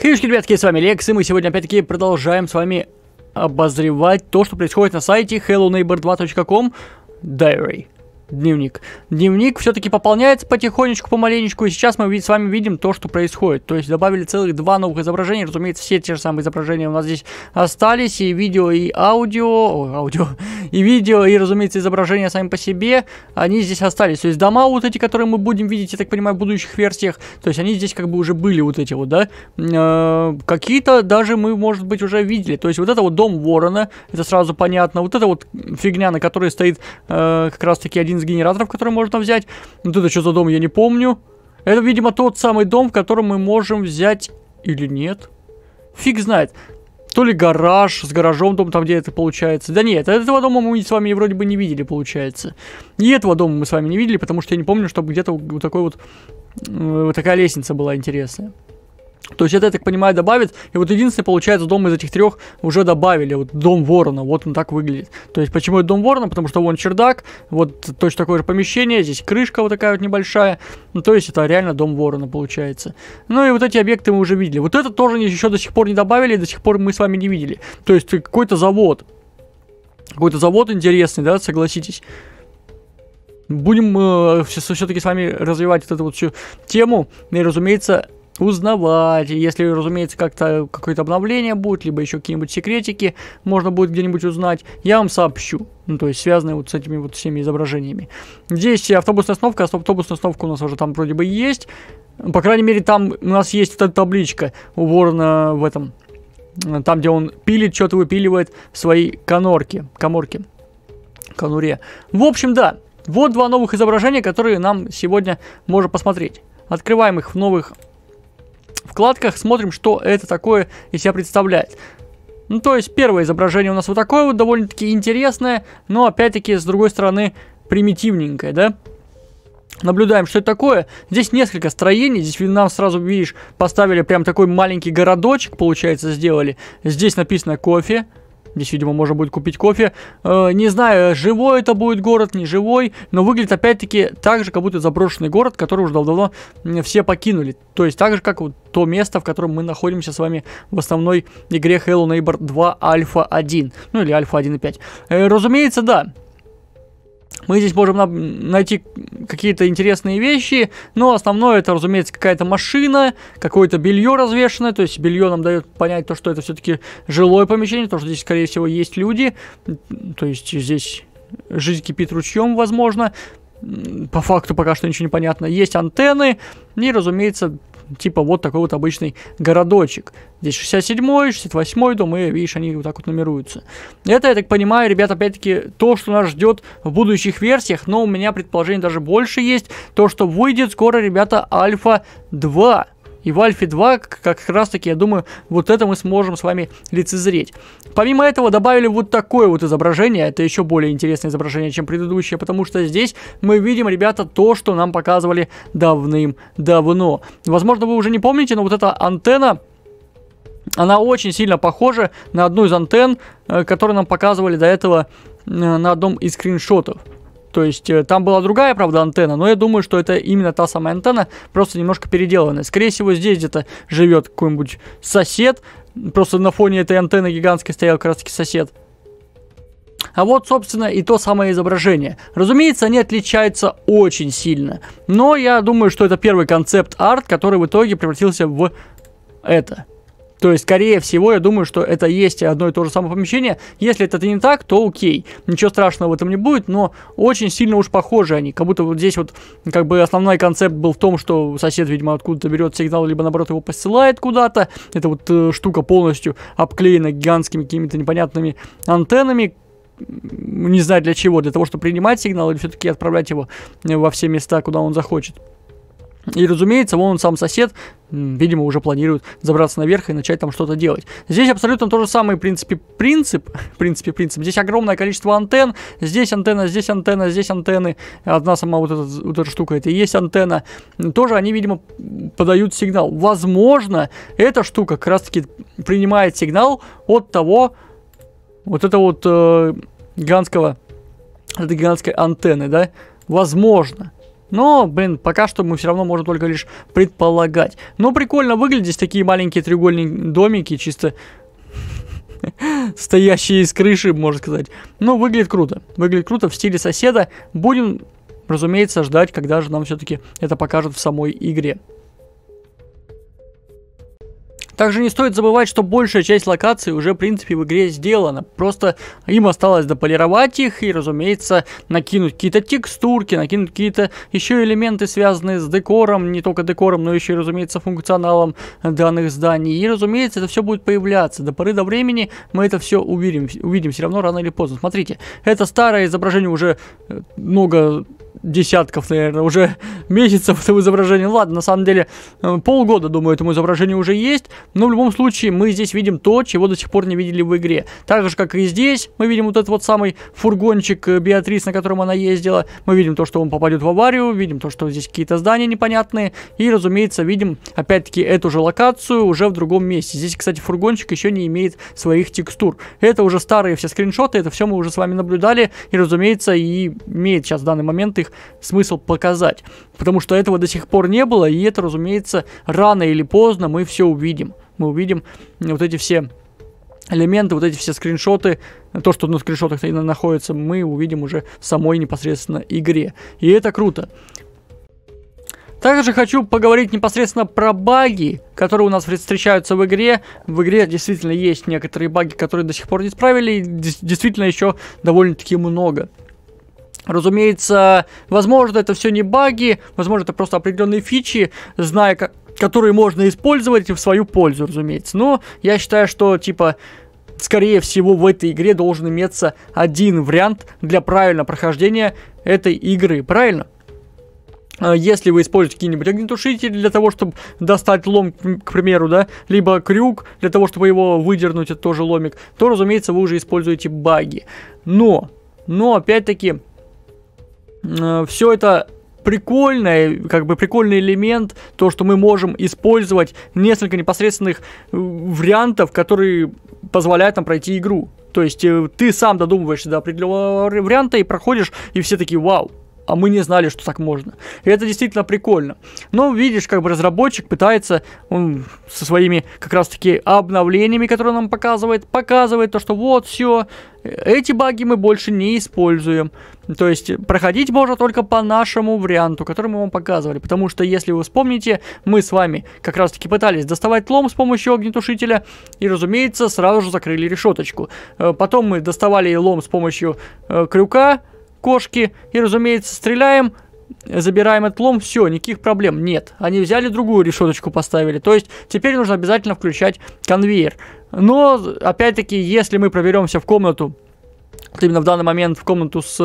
Хьюшки, ребятки, с вами Лекс, и мы сегодня опять-таки продолжаем с вами обозревать то, что происходит на сайте helloneighbor2.com Diary дневник. Дневник все-таки пополняется потихонечку, помаленечку, и сейчас мы с вами видим то, что происходит. То есть добавили целых два новых изображения, разумеется, все те же самые изображения у нас здесь остались, и видео, и аудио, о, аудио, и видео, и, разумеется, изображения сами по себе, они здесь остались. То есть дома вот эти, которые мы будем видеть, я так понимаю, в будущих версиях, то есть они здесь как бы уже были вот эти вот, да, э, какие-то даже мы, может быть, уже видели. То есть вот это вот дом Ворона, это сразу понятно, вот это вот фигня, на которой стоит э, как раз-таки один из генераторов, который можно взять. Вот это что за дом, я не помню. Это, видимо, тот самый дом, в котором мы можем взять или нет. Фиг знает. То ли гараж, с гаражом дом, там где это получается. Да нет, этого дома мы с вами вроде бы не видели, получается. И этого дома мы с вами не видели, потому что я не помню, чтобы где-то вот такой вот, вот такая лестница была интересная. То есть это, я так понимаю, добавит. И вот единственное, получается, дом из этих трех уже добавили. Вот дом ворона, вот он так выглядит. То есть почему это дом ворона? Потому что вон чердак, вот точно такое же помещение, здесь крышка вот такая вот небольшая. Ну, то есть это реально дом ворона получается. Ну и вот эти объекты мы уже видели. Вот это тоже еще до сих пор не добавили, и до сих пор мы с вами не видели. То есть какой-то завод. Какой-то завод интересный, да, согласитесь. Будем э, все-таки с вами развивать вот эту вот всю тему. И, разумеется, узнавать. Если, разумеется, как-то какое-то обновление будет, либо еще какие-нибудь секретики можно будет где-нибудь узнать, я вам сообщу. Ну, то есть, связанные вот с этими вот всеми изображениями. Здесь автобусная остановка, автобусная остановка у нас уже там вроде бы есть. По крайней мере, там у нас есть эта табличка у Ворона в этом. Там, где он пилит, что-то выпиливает свои конорки, коморки, конуре. В общем, да, вот два новых изображения, которые нам сегодня можно посмотреть. Открываем их в новых вкладках, смотрим, что это такое из себя представляет. Ну, то есть, первое изображение у нас вот такое вот, довольно-таки интересное, но, опять-таки, с другой стороны, примитивненькое, да? Наблюдаем, что это такое. Здесь несколько строений. Здесь нам сразу, видишь, поставили прям такой маленький городочек, получается, сделали. Здесь написано кофе. Кофе. Здесь, видимо, можно будет купить кофе. Э, не знаю, живой это будет город, не живой, но выглядит опять-таки так же, как будто заброшенный город, который уже давно все покинули. То есть так же, как вот то место, в котором мы находимся с вами в основной игре Halo Neighbor 2 Alpha 1. Ну или Alpha 1.5. Э, разумеется, да мы здесь можем найти какие-то интересные вещи, но основное это, разумеется, какая-то машина, какое-то белье развешенное, то есть белье нам дает понять то, что это все-таки жилое помещение, то, что здесь, скорее всего, есть люди, то есть здесь жизнь кипит ручьем, возможно, по факту пока что ничего не понятно. Есть антенны и, разумеется, типа вот такой вот обычный городочек. Здесь 67-й, 68-й дом, и, видишь, они вот так вот нумеруются. Это, я так понимаю, ребят, опять-таки, то, что нас ждет в будущих версиях, но у меня предположение даже больше есть, то, что выйдет скоро, ребята, Альфа 2. И в Альфе 2 как раз таки, я думаю, вот это мы сможем с вами лицезреть. Помимо этого добавили вот такое вот изображение. Это еще более интересное изображение, чем предыдущее, потому что здесь мы видим, ребята, то, что нам показывали давным-давно. Возможно, вы уже не помните, но вот эта антенна, она очень сильно похожа на одну из антенн, э, которые нам показывали до этого э, на одном из скриншотов. То есть э, там была другая, правда, антенна, но я думаю, что это именно та самая антенна, просто немножко переделанная. Скорее всего, здесь где-то живет какой-нибудь сосед, просто на фоне этой антенны гигантской стоял как раз-таки сосед. А вот, собственно, и то самое изображение. Разумеется, они отличаются очень сильно. Но я думаю, что это первый концепт-арт, который в итоге превратился в это. То есть, скорее всего, я думаю, что это есть одно и то же самое помещение. Если это не так, то окей. Ничего страшного в этом не будет, но очень сильно уж похожи они. Как будто вот здесь вот, как бы основной концепт был в том, что сосед, видимо, откуда-то берет сигнал, либо наоборот его посылает куда-то. Это вот э, штука полностью обклеена гигантскими какими-то непонятными антеннами, не знаю для чего, для того, чтобы принимать сигнал или все-таки отправлять его э, во все места, куда он захочет. И, разумеется, вон он сам сосед, видимо, уже планирует забраться наверх и начать там что-то делать. Здесь абсолютно тот же самый, в принципе, принцип. В принципе, принцип. Здесь огромное количество антенн. Здесь антенна, здесь антенна, здесь антенны. Одна сама вот эта, вот эта штука, это и есть антенна. Тоже они, видимо, подают сигнал. Возможно, эта штука как раз-таки принимает сигнал от того, вот этого вот э, гигантского, этой гигантской антенны, да? Возможно. Но, блин, пока что мы все равно можем только лишь предполагать. Но прикольно выглядят здесь такие маленькие треугольные домики, чисто стоящие из крыши, можно сказать. Но выглядит круто. Выглядит круто в стиле соседа. Будем, разумеется, ждать, когда же нам все-таки это покажут в самой игре. Также не стоит забывать, что большая часть локаций уже в принципе в игре сделана, просто им осталось дополировать их и разумеется накинуть какие-то текстурки, накинуть какие-то еще элементы, связанные с декором, не только декором, но еще и разумеется функционалом данных зданий. И разумеется это все будет появляться, до поры до времени мы это все увидим, увидим все равно рано или поздно. Смотрите, это старое изображение уже э, много десятков, наверное, уже месяцев этого изображения ну Ладно, на самом деле, э, полгода, думаю, этому изображению уже есть, но в любом случае мы здесь видим то, чего до сих пор не видели в игре. Так же, как и здесь, мы видим вот этот вот самый фургончик э, Беатрис, на котором она ездила, мы видим то, что он попадет в аварию, видим то, что здесь какие-то здания непонятные, и, разумеется, видим, опять-таки, эту же локацию уже в другом месте. Здесь, кстати, фургончик еще не имеет своих текстур. Это уже старые все скриншоты, это все мы уже с вами наблюдали, и, разумеется, и имеет сейчас в данный момент их их смысл показать. Потому что этого до сих пор не было, и это, разумеется, рано или поздно мы все увидим. Мы увидим э, вот эти все элементы, вот эти все скриншоты, то, что на скриншотах находится, мы увидим уже в самой непосредственно игре. И это круто. Также хочу поговорить непосредственно про баги, которые у нас встречаются в игре. В игре действительно есть некоторые баги, которые до сих пор не исправили, и действительно еще довольно-таки много. Разумеется, возможно, это все не баги, возможно, это просто определенные фичи, зная, как, которые можно использовать в свою пользу, разумеется. Но я считаю, что, типа, скорее всего, в этой игре должен иметься один вариант для правильного прохождения этой игры, правильно? А, если вы используете какие-нибудь огнетушители для того, чтобы достать лом, к примеру, да, либо крюк для того, чтобы его выдернуть, это тоже ломик, то, разумеется, вы уже используете баги. Но, но, опять-таки, Э, все это прикольный, как бы прикольный элемент, то, что мы можем использовать несколько непосредственных э, вариантов, которые позволяют нам пройти игру. То есть э, ты сам додумываешься до определенного варианта и проходишь, и все такие, вау, а мы не знали, что так можно. И это действительно прикольно. Но видишь, как бы разработчик пытается он со своими как раз-таки обновлениями, которые он нам показывает, показывает то, что вот все, эти баги мы больше не используем. То есть проходить можно только по нашему варианту, который мы вам показывали. Потому что, если вы вспомните, мы с вами как раз таки пытались доставать лом с помощью огнетушителя. И, разумеется, сразу же закрыли решеточку. Э, потом мы доставали лом с помощью э, крюка кошки и, разумеется, стреляем, забираем отлом, все, никаких проблем нет. Они взяли другую решеточку, поставили. То есть теперь нужно обязательно включать конвейер. Но, опять-таки, если мы проберемся в комнату, вот именно в данный момент в комнату с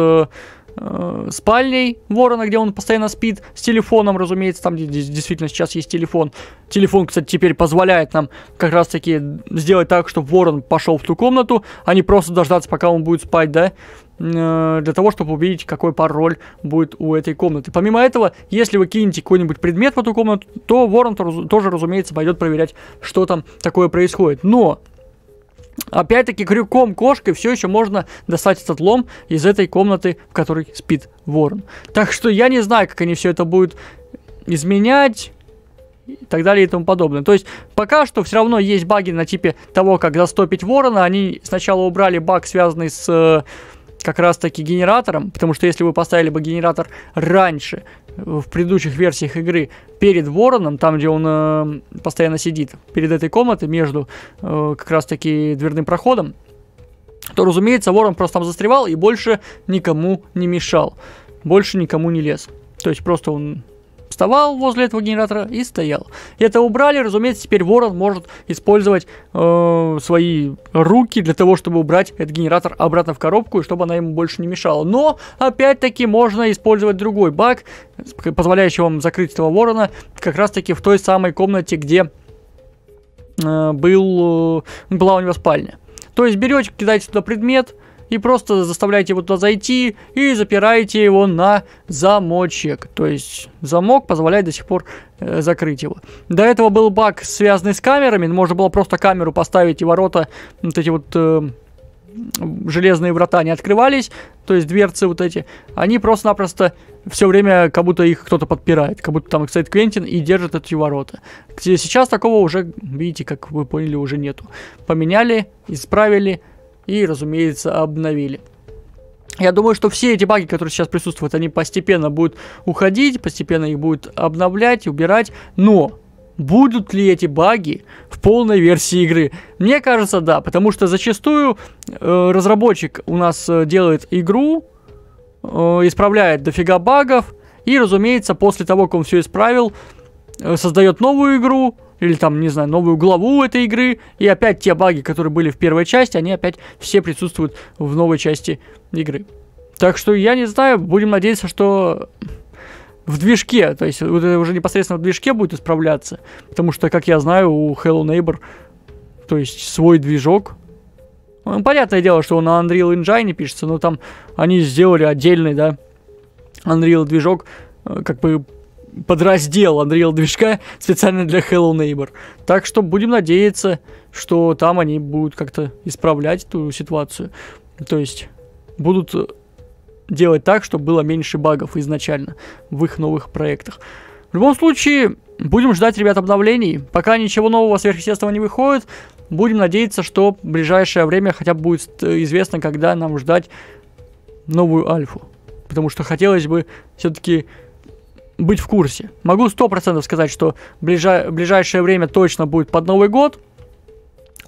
э, спальней ворона, где он постоянно спит, с телефоном, разумеется, там действительно сейчас есть телефон. Телефон, кстати, теперь позволяет нам как раз-таки сделать так, чтобы ворон пошел в ту комнату, а не просто дождаться, пока он будет спать, да. Э, для того, чтобы увидеть, какой пароль будет у этой комнаты. Помимо этого, если вы кинете какой-нибудь предмет в эту комнату, то ворон тоже, разумеется, пойдет проверять, что там такое происходит. Но Опять-таки крюком кошкой все еще можно достать этот лом из этой комнаты, в которой спит ворон. Так что я не знаю, как они все это будут изменять и так далее и тому подобное. То есть пока что все равно есть баги на типе того, как застопить ворона. Они сначала убрали баг, связанный с э, как раз таки генератором, потому что если вы поставили бы генератор раньше, э, в предыдущих версиях игры, перед вороном, там, где он э, постоянно сидит, перед этой комнатой, между э, как раз таки дверным проходом, то, разумеется, ворон просто там застревал и больше никому не мешал, больше никому не лез. То есть просто он Вставал возле этого генератора и стоял. Это убрали, разумеется, теперь ворон может использовать э, свои руки для того, чтобы убрать этот генератор обратно в коробку, и чтобы она ему больше не мешала. Но, опять-таки, можно использовать другой баг, позволяющий вам закрыть этого ворона, как раз-таки в той самой комнате, где э, был, э, была у него спальня. То есть берете, кидаете туда предмет, и просто заставляете его туда зайти и запираете его на замочек. То есть замок позволяет до сих пор э, закрыть его. До этого был баг, связанный с камерами. Можно было просто камеру поставить и ворота, вот эти вот... Э, железные врата не открывались, то есть дверцы вот эти, они просто-напросто все время как будто их кто-то подпирает, как будто там стоит Квентин и держит эти ворота. Сейчас такого уже, видите, как вы поняли, уже нету. Поменяли, исправили, и, разумеется, обновили. Я думаю, что все эти баги, которые сейчас присутствуют, они постепенно будут уходить, постепенно их будут обновлять, убирать. Но будут ли эти баги в полной версии игры? Мне кажется, да, потому что зачастую э, разработчик у нас э, делает игру, э, исправляет дофига багов, и, разумеется, после того, как он все исправил, э, создает новую игру, или там, не знаю, новую главу этой игры, и опять те баги, которые были в первой части, они опять все присутствуют в новой части игры. Так что я не знаю, будем надеяться, что в движке, то есть уже непосредственно в движке будет исправляться, потому что, как я знаю, у Hello Neighbor, то есть свой движок, ну, понятное дело, что он на Unreal Engine пишется, но там они сделали отдельный, да, Unreal движок, э, как бы подраздел Unreal движка специально для Hello Neighbor. Так что будем надеяться, что там они будут как-то исправлять эту ситуацию. То есть будут э, делать так, чтобы было меньше багов изначально в их новых проектах. В любом случае, будем ждать, ребят, обновлений. Пока ничего нового сверхъестественного не выходит, будем надеяться, что в ближайшее время хотя бы будет э, известно, когда нам ждать новую альфу. Потому что хотелось бы все-таки быть в курсе. Могу 100% сказать, что в ближайшее время точно будет под Новый год.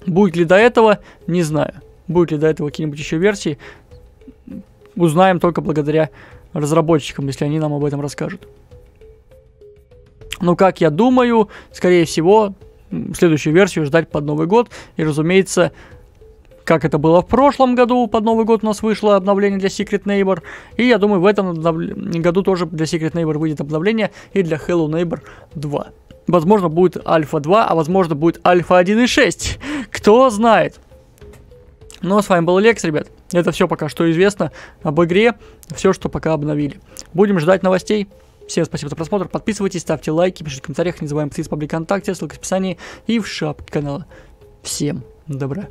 Будет ли до этого, не знаю. Будет ли до этого какие-нибудь еще версии, узнаем только благодаря разработчикам, если они нам об этом расскажут. Но как я думаю, скорее всего, следующую версию ждать под Новый год. И, разумеется, как это было в прошлом году, под Новый год у нас вышло обновление для Secret Neighbor, и я думаю, в этом обнов... году тоже для Secret Neighbor выйдет обновление и для Hello Neighbor 2. Возможно, будет Альфа 2, а возможно, будет Альфа 1.6. Кто знает. Ну, а с вами был Лекс, ребят. Это все пока что известно об игре, все, что пока обновили. Будем ждать новостей. Всем спасибо за просмотр, подписывайтесь, ставьте лайки, пишите в комментариях, не забываем подписываться в паблик ВКонтакте, ссылка в описании и в шапке канала. Всем добра.